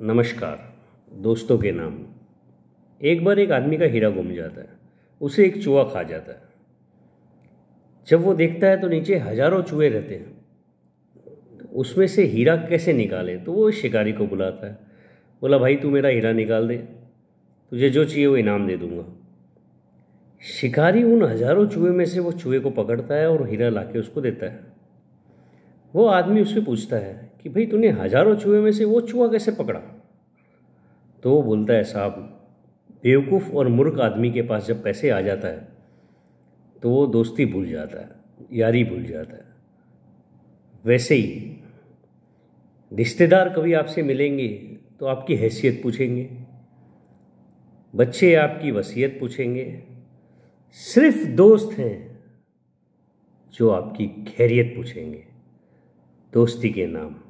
नमस्कार दोस्तों के नाम एक बार एक आदमी का हीरा घूम जाता है उसे एक चूहा खा जाता है जब वो देखता है तो नीचे हजारों चूहे रहते हैं तो उसमें से हीरा कैसे निकाले तो वो शिकारी को बुलाता है बोला भाई तू मेरा हीरा निकाल दे तुझे जो चाहिए वो इनाम दे दूंगा शिकारी उन हजारों चूहे में से वो चूहे को पकड़ता है और हीरा ला उसको देता है वो आदमी उससे पूछता है कि भाई तूने हज़ारों चूहे में से वो चूहा कैसे पकड़ा तो वो बोलता है साहब बेवकूफ़ और मूर्ख आदमी के पास जब पैसे आ जाता है तो वो दोस्ती भूल जाता है यारी भूल जाता है वैसे ही रिश्तेदार कभी आपसे मिलेंगे तो आपकी हैसियत पूछेंगे बच्चे आपकी वसीयत पूछेंगे सिर्फ दोस्त हैं जो आपकी खैरियत पूछेंगे दोस्ती के नाम